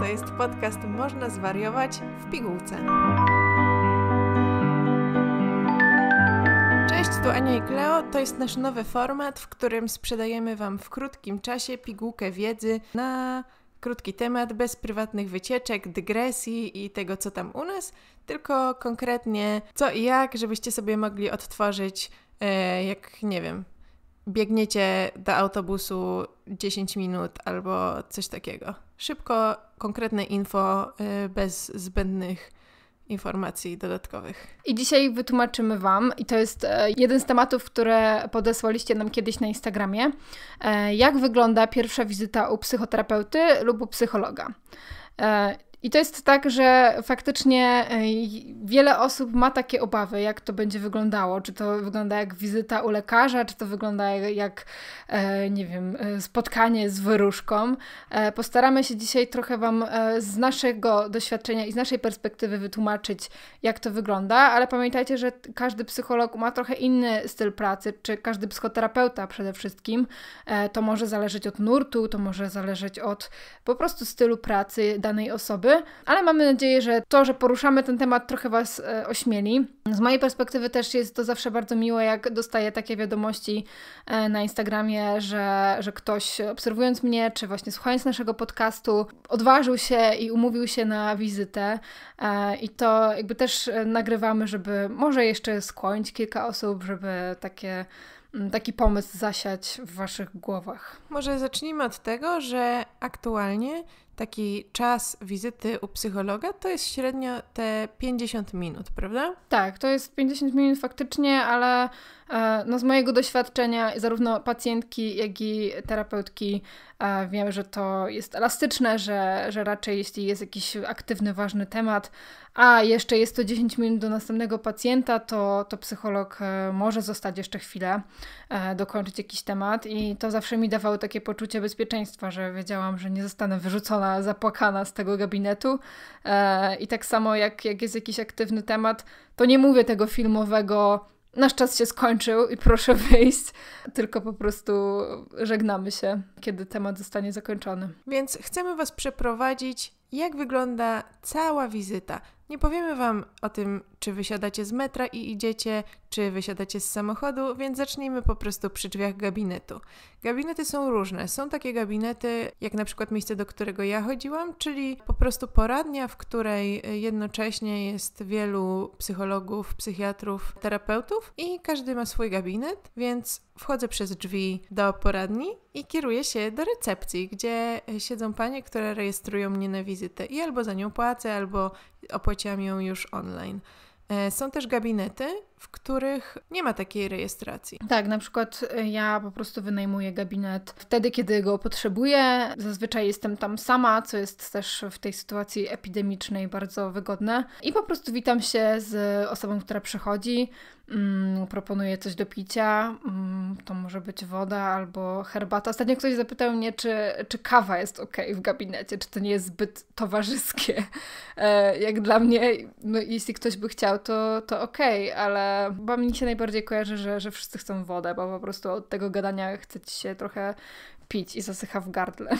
To jest podcast Można zwariować w pigułce. Cześć, tu Ania i Kleo. To jest nasz nowy format, w którym sprzedajemy Wam w krótkim czasie pigułkę wiedzy na krótki temat, bez prywatnych wycieczek, dygresji i tego, co tam u nas, tylko konkretnie co i jak, żebyście sobie mogli odtworzyć, e, jak nie wiem, biegniecie do autobusu 10 minut albo coś takiego. Szybko, konkretne info, y, bez zbędnych informacji dodatkowych. I dzisiaj wytłumaczymy Wam, i to jest e, jeden z tematów, które podesłaliście nam kiedyś na Instagramie, e, jak wygląda pierwsza wizyta u psychoterapeuty lub u psychologa. E, i to jest tak, że faktycznie e, wiele osób ma takie obawy, jak to będzie wyglądało. Czy to wygląda jak wizyta u lekarza, czy to wygląda jak, e, nie wiem, e, spotkanie z wyróżką. Postaramy się dzisiaj trochę Wam z naszego doświadczenia i z naszej perspektywy wytłumaczyć, jak to wygląda, ale pamiętajcie, że każdy psycholog ma trochę inny styl pracy, czy każdy psychoterapeuta przede wszystkim. To może zależeć od nurtu, to może zależeć od po prostu stylu pracy danej osoby grupy, ale mamy nadzieję, że to, że poruszamy ten temat, trochę Was e, ośmieli. Z mojej perspektywy też jest to zawsze bardzo miłe, jak dostaję takie wiadomości e, na Instagramie, że, że ktoś obserwując mnie, czy właśnie słuchając naszego podcastu, odważył się i umówił się na wizytę. E, I to jakby też nagrywamy, żeby może jeszcze skłonić kilka osób, żeby takie taki pomysł zasiać w Waszych głowach? Może zacznijmy od tego, że aktualnie taki czas wizyty u psychologa to jest średnio te 50 minut, prawda? Tak, to jest 50 minut faktycznie, ale e, no z mojego doświadczenia zarówno pacjentki, jak i terapeutki e, wiem, że to jest elastyczne, że, że raczej jeśli jest jakiś aktywny, ważny temat, a jeszcze jest to 10 minut do następnego pacjenta, to, to psycholog e, może zostać jeszcze chwilę, dokończyć jakiś temat i to zawsze mi dawało takie poczucie bezpieczeństwa, że wiedziałam, że nie zostanę wyrzucona zapłakana z tego gabinetu. E, I tak samo jak, jak jest jakiś aktywny temat, to nie mówię tego filmowego nasz czas się skończył i proszę wyjść, tylko po prostu żegnamy się, kiedy temat zostanie zakończony. Więc chcemy Was przeprowadzić, jak wygląda cała wizyta. Nie powiemy Wam o tym, czy wysiadacie z metra i idziecie, czy wysiadacie z samochodu, więc zacznijmy po prostu przy drzwiach gabinetu. Gabinety są różne. Są takie gabinety, jak na przykład miejsce, do którego ja chodziłam, czyli po prostu poradnia, w której jednocześnie jest wielu psychologów, psychiatrów, terapeutów i każdy ma swój gabinet, więc wchodzę przez drzwi do poradni i kieruję się do recepcji, gdzie siedzą panie, które rejestrują mnie na wizytę i albo za nią płacę, albo Opłaciłam ją już online. E, są też gabinety, w których nie ma takiej rejestracji. Tak, na przykład e, ja po prostu wynajmuję gabinet wtedy, kiedy go potrzebuję. Zazwyczaj jestem tam sama, co jest też w tej sytuacji epidemicznej bardzo wygodne. I po prostu witam się z osobą, która przychodzi. Mm, proponuję coś do picia. Mm, to może być woda albo herbata. Ostatnio ktoś zapytał mnie, czy, czy kawa jest ok w gabinecie, czy to nie jest zbyt towarzyskie. E, jak dla mnie, no, jeśli ktoś by chciał, to, to ok, ale bo mi się najbardziej kojarzy, że, że wszyscy chcą wodę, bo po prostu od tego gadania chce ci się trochę pić i zasycha w gardle.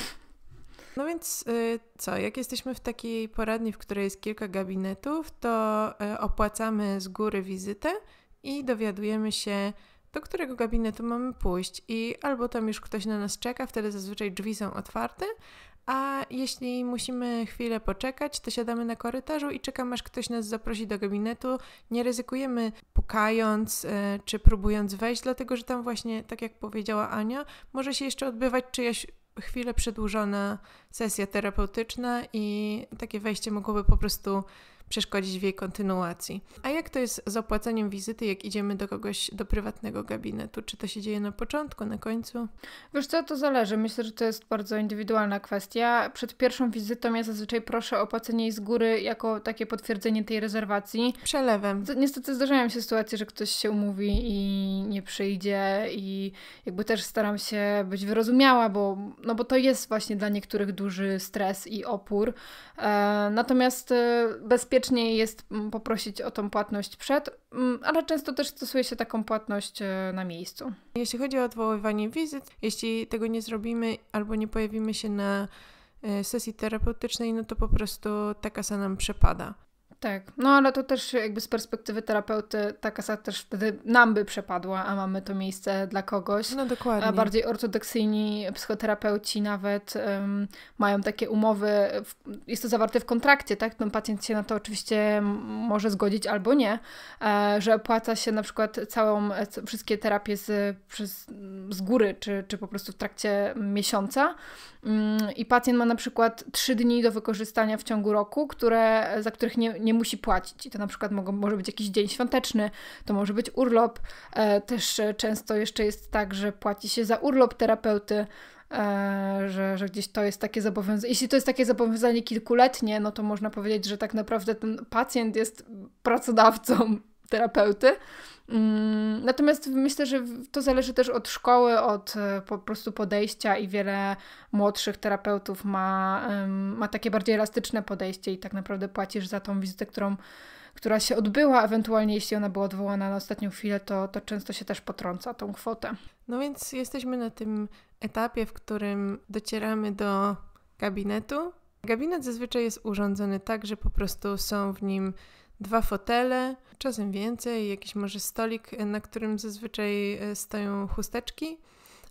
No więc y, co, jak jesteśmy w takiej poradni, w której jest kilka gabinetów, to y, opłacamy z góry wizytę i dowiadujemy się, do którego gabinetu mamy pójść. I albo tam już ktoś na nas czeka, wtedy zazwyczaj drzwi są otwarte, a jeśli musimy chwilę poczekać, to siadamy na korytarzu i czekamy, aż ktoś nas zaprosi do gabinetu. Nie ryzykujemy pukając e, czy próbując wejść, dlatego że tam właśnie, tak jak powiedziała Ania, może się jeszcze odbywać czyjaś chwilę przedłużona sesja terapeutyczna i takie wejście mogłoby po prostu przeszkodzić w jej kontynuacji. A jak to jest z opłaceniem wizyty, jak idziemy do kogoś do prywatnego gabinetu? Czy to się dzieje na początku, na końcu? Wiesz co, to zależy. Myślę, że to jest bardzo indywidualna kwestia. Przed pierwszą wizytą ja zazwyczaj proszę o opłacenie jej z góry jako takie potwierdzenie tej rezerwacji. Przelewem. Niestety zdarzają się sytuacje, że ktoś się umówi i nie przyjdzie i jakby też staram się być wyrozumiała, bo, no bo to jest właśnie dla niektórych duży stres i opór. E, natomiast e, bezpiecznie bezpieczniej jest mm, poprosić o tą płatność przed, mm, ale często też stosuje się taką płatność e, na miejscu. Jeśli chodzi o odwoływanie wizyt, jeśli tego nie zrobimy albo nie pojawimy się na e, sesji terapeutycznej, no to po prostu ta kasa nam przepada. Tak, no ale to też jakby z perspektywy terapeuty ta kasa też wtedy nam by przepadła, a mamy to miejsce dla kogoś. No dokładnie. A bardziej ortodoksyjni psychoterapeuci nawet um, mają takie umowy, w, jest to zawarte w kontrakcie, tak? Ten pacjent się na to oczywiście może zgodzić albo nie, e, że opłaca się na przykład całą, e, wszystkie terapie z, przez, z góry, czy, czy po prostu w trakcie miesiąca um, i pacjent ma na przykład trzy dni do wykorzystania w ciągu roku, które, za których nie, nie nie musi płacić. I to na przykład mogą, może być jakiś dzień świąteczny, to może być urlop. E, też e, często jeszcze jest tak, że płaci się za urlop terapeuty, e, że, że gdzieś to jest takie zobowiązanie. Jeśli to jest takie zobowiązanie kilkuletnie, no to można powiedzieć, że tak naprawdę ten pacjent jest pracodawcą terapeuty, Mm, natomiast myślę, że to zależy też od szkoły, od e, po prostu podejścia i wiele młodszych terapeutów ma, ma takie bardziej elastyczne podejście i tak naprawdę płacisz za tą wizytę, którą, która się odbyła, ewentualnie jeśli ona była odwołana na ostatnią chwilę, to, to często się też potrąca tą kwotę. No więc jesteśmy na tym etapie, w którym docieramy do gabinetu. Gabinet zazwyczaj jest urządzony tak, że po prostu są w nim dwa fotele, czasem więcej, jakiś może stolik, e, na którym zazwyczaj e, stoją chusteczki.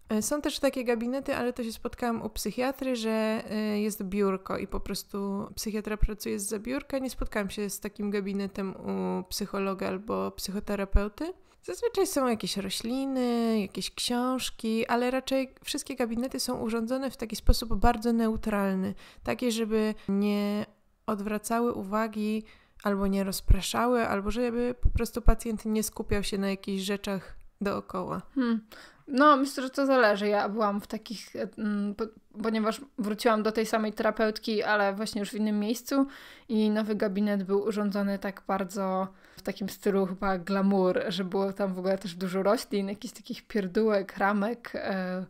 E, są też takie gabinety, ale to się spotkałam u psychiatry, że jest biurko i po prostu psychiatra pracuje z biurka. Nie spotkałam się z takim gabinetem u psychologa albo psychoterapeuty. Zazwyczaj są jakieś rośliny, jakieś książki, ale raczej wszystkie gabinety są urządzone w taki sposób bardzo neutralny, taki, żeby nie odwracały uwagi albo nie rozpraszały, albo żeby po prostu pacjent nie skupiał się na jakichś rzeczach dookoła. Hmm. No, myślę, że to zależy. Ja byłam w takich, mm, ponieważ wróciłam do tej samej terapeutki, ale właśnie już w innym miejscu i nowy gabinet był urządzony tak bardzo w takim stylu chyba glamour, że było tam w ogóle też dużo roślin, jakichś takich pierdółek, ramek. Yy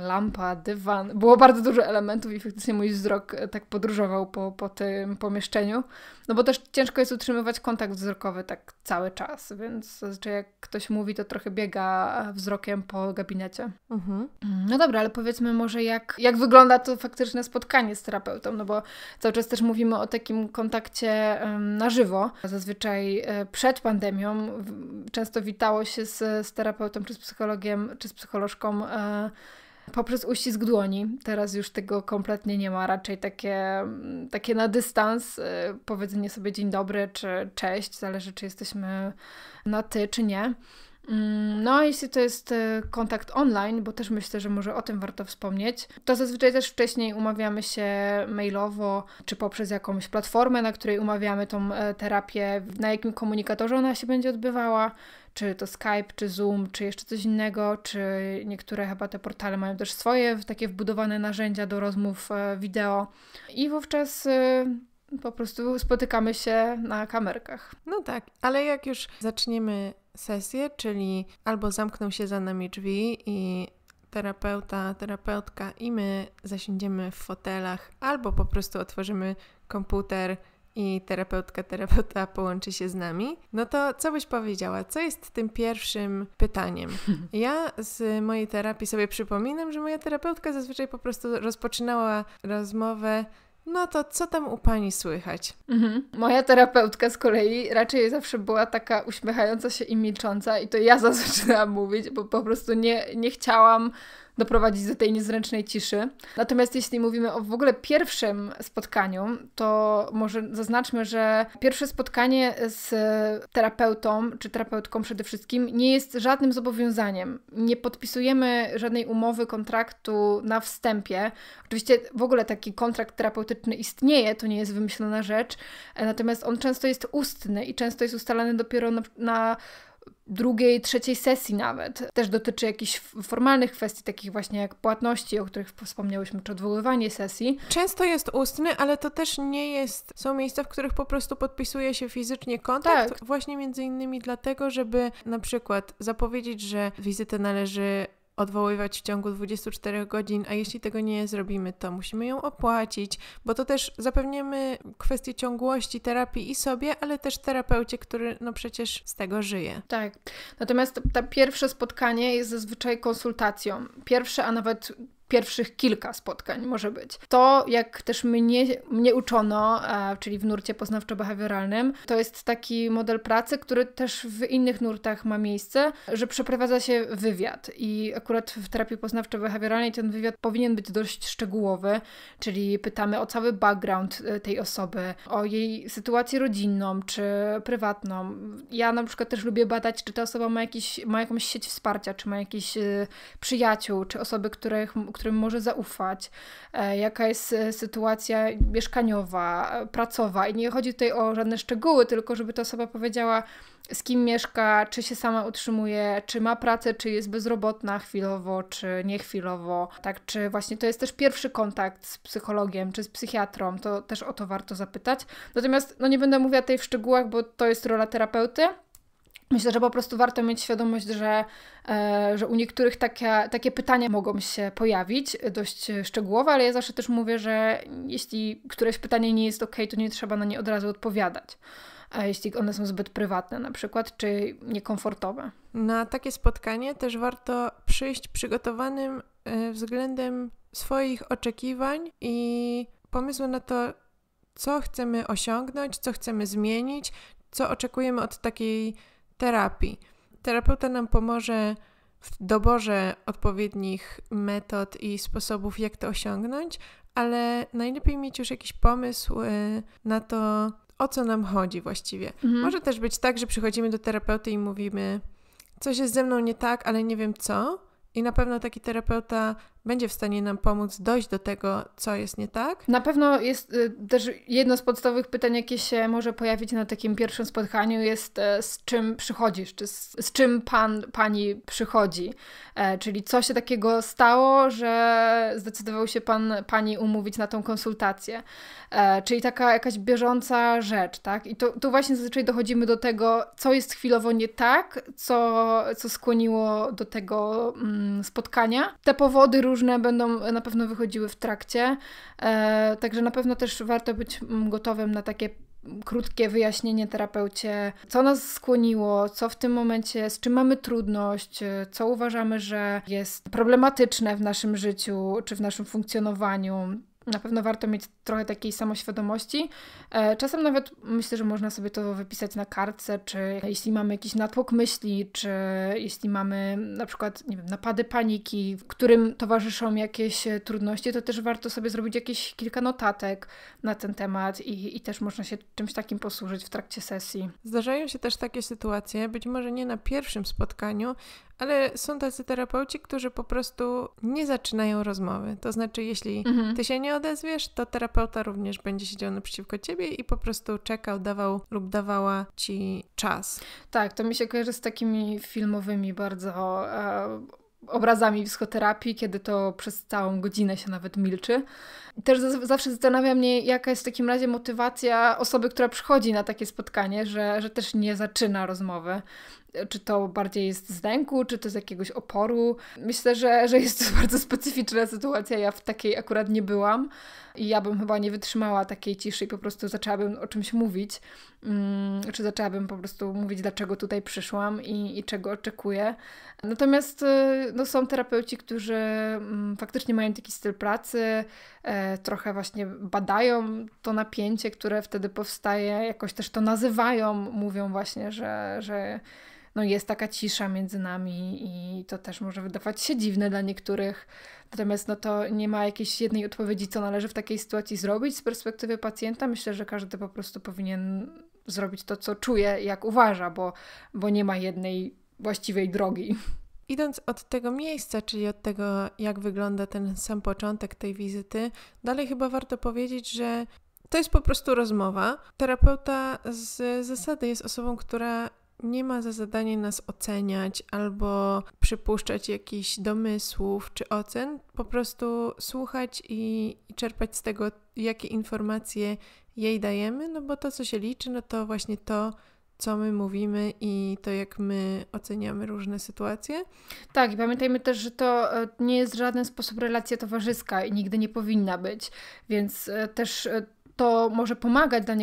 lampa, dywan. Było bardzo dużo elementów i faktycznie mój wzrok e, tak podróżował po, po tym pomieszczeniu. No bo też ciężko jest utrzymywać kontakt wzrokowy tak cały czas, więc zazwyczaj jak ktoś mówi, to trochę biega e, wzrokiem po gabinecie. Mhm. Mm, no dobra, ale powiedzmy może jak, jak wygląda to faktyczne spotkanie z terapeutą, no bo cały czas też mówimy o takim kontakcie na żywo. Zazwyczaj e, przed pandemią często witało się z, z terapeutą, czy z psychologiem, czy z psycholożką poprzez uścisk dłoni. Teraz już tego kompletnie nie ma, raczej takie, mm, takie na dystans y, powiedzenie sobie dzień dobry czy cześć, zależy czy jesteśmy na ty czy nie. Mm, no, a jeśli to jest y, kontakt online, bo też myślę, że może o tym warto wspomnieć, to zazwyczaj też wcześniej umawiamy się mailowo czy poprzez jakąś platformę, na której umawiamy tą y, terapię, na jakim komunikatorze ona się będzie odbywała, czy to Skype, czy Zoom, czy jeszcze coś innego, czy niektóre chyba te portale mają też swoje takie wbudowane narzędzia do rozmów e, wideo i wówczas e, po prostu spotykamy się na kamerkach. No tak, ale jak już zaczniemy sesję, czyli albo zamkną się za nami drzwi i terapeuta, terapeutka i my zasiądziemy w fotelach, albo po prostu otworzymy komputer, i terapeutka, terapeuta połączy się z nami, no to co byś powiedziała? Co jest tym pierwszym pytaniem? Ja z mojej terapii sobie przypominam, że moja terapeutka zazwyczaj po prostu rozpoczynała rozmowę no to co tam u pani słychać? Mhm. Moja terapeutka z kolei raczej zawsze była taka uśmiechająca się i milcząca, i to ja zaczynałam mówić, bo po prostu nie, nie chciałam doprowadzić do tej niezręcznej ciszy. Natomiast jeśli mówimy o w ogóle pierwszym spotkaniu, to może zaznaczmy, że pierwsze spotkanie z terapeutą czy terapeutką przede wszystkim nie jest żadnym zobowiązaniem. Nie podpisujemy żadnej umowy, kontraktu na wstępie. Oczywiście w ogóle taki kontrakt terapeutyczny istnieje, to nie jest wymyślona rzecz, natomiast on często jest ustny i często jest ustalany dopiero na, na drugiej, trzeciej sesji nawet. Też dotyczy jakichś formalnych kwestii, takich właśnie jak płatności, o których wspomniałyśmy, czy odwoływanie sesji. Często jest ustny, ale to też nie jest... Są miejsca, w których po prostu podpisuje się fizycznie kontakt. Tak. Właśnie między innymi dlatego, żeby na przykład zapowiedzieć, że wizytę należy odwoływać w ciągu 24 godzin, a jeśli tego nie zrobimy, to musimy ją opłacić, bo to też zapewniamy kwestię ciągłości terapii i sobie, ale też terapeucie, który no przecież z tego żyje. Tak. Natomiast to pierwsze spotkanie jest zazwyczaj konsultacją. Pierwsze, a nawet pierwszych kilka spotkań może być. To, jak też mnie, mnie uczono, e, czyli w nurcie poznawczo-behawioralnym, to jest taki model pracy, który też w innych nurtach ma miejsce, że przeprowadza się wywiad i akurat w terapii poznawczo-behawioralnej ten wywiad powinien być dość szczegółowy, czyli pytamy o cały background e, tej osoby, o jej sytuację rodzinną czy prywatną. Ja na przykład też lubię badać, czy ta osoba ma, jakiś, ma jakąś sieć wsparcia, czy ma jakiś e, przyjaciół, czy osoby, których, którym może zaufać, e, jaka jest e, sytuacja mieszkaniowa, e, pracowa. I nie chodzi tutaj o żadne szczegóły, tylko żeby ta osoba powiedziała, z kim mieszka, czy się sama utrzymuje, czy ma pracę, czy jest bezrobotna chwilowo, czy niechwilowo. Tak, czy właśnie to jest też pierwszy kontakt z psychologiem, czy z psychiatrą, to też o to warto zapytać. Natomiast no nie będę mówiła tej w szczegółach, bo to jest rola terapeuty. Myślę, że po prostu warto mieć świadomość, że, e, że u niektórych takie, takie pytania mogą się pojawić, dość szczegółowo, ale ja zawsze też mówię, że jeśli któreś pytanie nie jest ok, to nie trzeba na nie od razu odpowiadać. A jeśli one są zbyt prywatne, na przykład, czy niekomfortowe. Na takie spotkanie też warto przyjść przygotowanym e, względem swoich oczekiwań i pomysłu na to, co chcemy osiągnąć, co chcemy zmienić, co oczekujemy od takiej terapii. Terapeuta nam pomoże w doborze odpowiednich metod i sposobów, jak to osiągnąć, ale najlepiej mieć już jakiś pomysł e, na to, o co nam chodzi właściwie. Mhm. Może też być tak, że przychodzimy do terapeuty i mówimy, coś jest ze mną nie tak, ale nie wiem co. I na pewno taki terapeuta będzie w stanie nam pomóc dojść do tego, co jest nie tak. Na pewno jest y, też jedno z podstawowych pytań, jakie się może pojawić na takim pierwszym spotkaniu, jest y, z czym przychodzisz, czy z, z czym pan, pani przychodzi. E, czyli co się takiego stało, że zdecydował się pan, pani umówić na tą konsultację. E, czyli taka jakaś bieżąca rzecz, tak? I tu właśnie zazwyczaj dochodzimy do tego, co jest chwilowo nie tak, co, co skłoniło do tego mm, spotkania. Te powody różne różne będą na pewno wychodziły w trakcie, e, także na pewno też warto być gotowym na takie krótkie wyjaśnienie terapeucie, co nas skłoniło, co w tym momencie, z czym mamy trudność, co uważamy, że jest problematyczne w naszym życiu czy w naszym funkcjonowaniu na pewno warto mieć trochę takiej samoświadomości. E, czasem nawet myślę, że można sobie to wypisać na kartce, czy jeśli mamy jakiś natłok myśli, czy jeśli mamy na przykład nie wiem, napady paniki, którym towarzyszą jakieś e, trudności, to też warto sobie zrobić jakieś kilka notatek na ten temat i, i też można się czymś takim posłużyć w trakcie sesji. Zdarzają się też takie sytuacje, być może nie na pierwszym spotkaniu, ale są tacy terapeuci, którzy po prostu nie zaczynają rozmowy. To znaczy, jeśli mhm. ty się nie odezwiesz, to terapeuta również będzie siedział naprzeciwko ciebie i po prostu czekał, dawał lub dawała ci czas. Tak, to mi się kojarzy z takimi filmowymi bardzo. Uh obrazami psychoterapii, kiedy to przez całą godzinę się nawet milczy. Też zawsze zastanawia mnie, jaka jest w takim razie motywacja osoby, która przychodzi na takie spotkanie, że, że też nie zaczyna rozmowy czy to bardziej jest z lęku, czy to z jakiegoś oporu. Myślę, że, że jest to bardzo specyficzna sytuacja. Ja w takiej akurat nie byłam i ja bym chyba nie wytrzymała takiej ciszy i po prostu zaczęłabym o czymś mówić, mm, czy zaczęłabym po prostu mówić, dlaczego tutaj przyszłam i, i czego oczekuję. Natomiast y, no, są terapeuci, którzy mm, faktycznie mają taki styl pracy, e, trochę właśnie badają to napięcie, które wtedy powstaje, jakoś też to nazywają, mówią właśnie, że, że no jest taka cisza między nami i to też może wydawać się dziwne dla niektórych. Natomiast no to nie ma jakiejś jednej odpowiedzi, co należy w takiej sytuacji zrobić z perspektywy pacjenta. Myślę, że każdy po prostu powinien zrobić to, co czuje, jak uważa, bo, bo nie ma jednej właściwej drogi. Idąc od tego miejsca, czyli od tego, jak wygląda ten sam początek tej wizyty, dalej chyba warto powiedzieć, że to jest po prostu rozmowa. Terapeuta z zasady jest osobą, która nie ma za zadanie nas oceniać albo przypuszczać jakichś domysłów czy ocen, po prostu słuchać i, i czerpać z tego, jakie informacje jej dajemy, no bo to, co się liczy, no to właśnie to, co my mówimy i to, jak my oceniamy różne sytuacje. Tak, i pamiętajmy też, że to e, nie jest w żaden sposób relacja towarzyska i nigdy nie powinna być, więc e, też e, to może pomagać dla,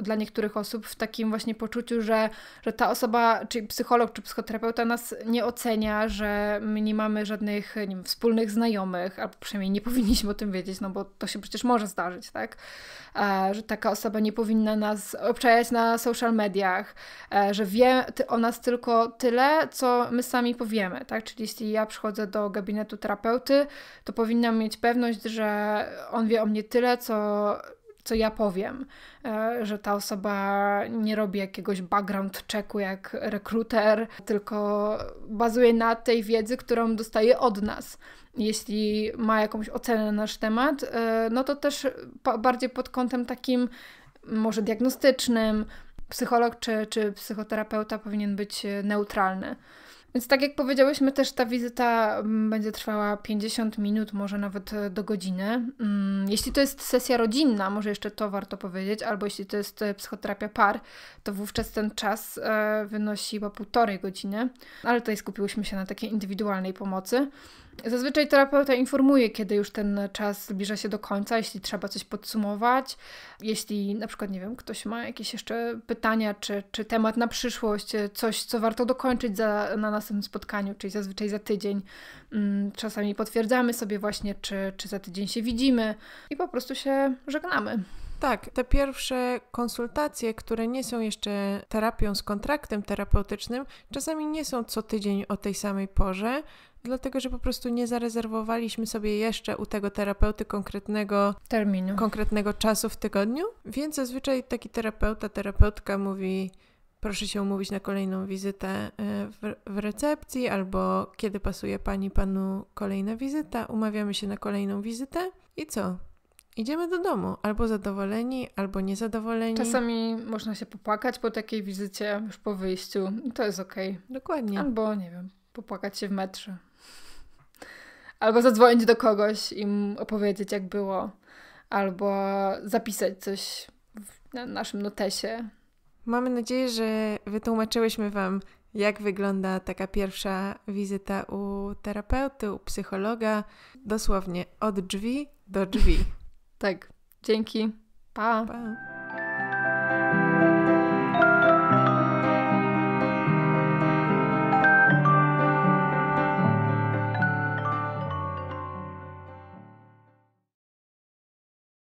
dla, niektórych osób w takim właśnie poczuciu, że, że ta osoba, czy psycholog, czy psychoterapeuta nas nie ocenia, że my nie mamy żadnych nie wiem, wspólnych znajomych, albo przynajmniej nie powinniśmy o tym wiedzieć, no bo to się przecież może zdarzyć, tak? E, że taka osoba nie powinna nas obczajać na social mediach, e, że wie o nas tylko tyle, co my sami powiemy, tak? Czyli jeśli ja przychodzę do gabinetu terapeuty, to powinnam mieć pewność, że on wie o mnie tyle, co co ja powiem, e, że ta osoba nie robi jakiegoś background checku jak rekruter, tylko bazuje na tej wiedzy, którą dostaje od nas. Jeśli ma jakąś ocenę na nasz temat, e, no to też bardziej pod kątem takim może diagnostycznym, psycholog czy, czy psychoterapeuta powinien być e, neutralny. Więc tak jak powiedziałyśmy, też ta wizyta mm, będzie trwała 50 minut, może nawet e, do godziny. Mm, jeśli to jest sesja rodzinna, może jeszcze to warto powiedzieć, albo jeśli to jest e, psychoterapia par, to wówczas ten czas e, wynosi chyba półtorej godziny, ale tutaj skupiłyśmy się na takiej indywidualnej pomocy. Zazwyczaj terapeuta informuje, kiedy już ten czas zbliża się do końca, jeśli trzeba coś podsumować, jeśli na przykład, nie wiem, ktoś ma jakieś jeszcze pytania, czy, czy temat na przyszłość, coś, co warto dokończyć za, na nas następnym spotkaniu, czyli zazwyczaj za tydzień. Mm, czasami potwierdzamy sobie właśnie, czy, czy za tydzień się widzimy i po prostu się żegnamy. Tak, te pierwsze konsultacje, które nie są jeszcze terapią z kontraktem terapeutycznym, czasami nie są co tydzień o tej samej porze, dlatego że po prostu nie zarezerwowaliśmy sobie jeszcze u tego terapeuty konkretnego terminu, konkretnego czasu w tygodniu, więc zazwyczaj taki terapeuta, terapeutka mówi: proszę się umówić na kolejną wizytę e, w, w, recepcji, albo kiedy pasuje pani, panu kolejna wizyta, umawiamy się na kolejną wizytę i co? Idziemy do domu, albo zadowoleni, albo niezadowoleni. Czasami można się popłakać po takiej wizycie, już po wyjściu, to jest okej. Okay. Dokładnie. Albo, nie wiem, popłakać się w metrze. Albo zadzwonić do kogoś, i opowiedzieć, jak było. Albo zapisać coś w naszym notesie Mamy nadzieję, że wytłumaczyłyśmy Wam, jak wygląda taka pierwsza wizyta u terapeuty, u psychologa, dosłownie od drzwi do drzwi. tak. Dzięki. Pa. pa.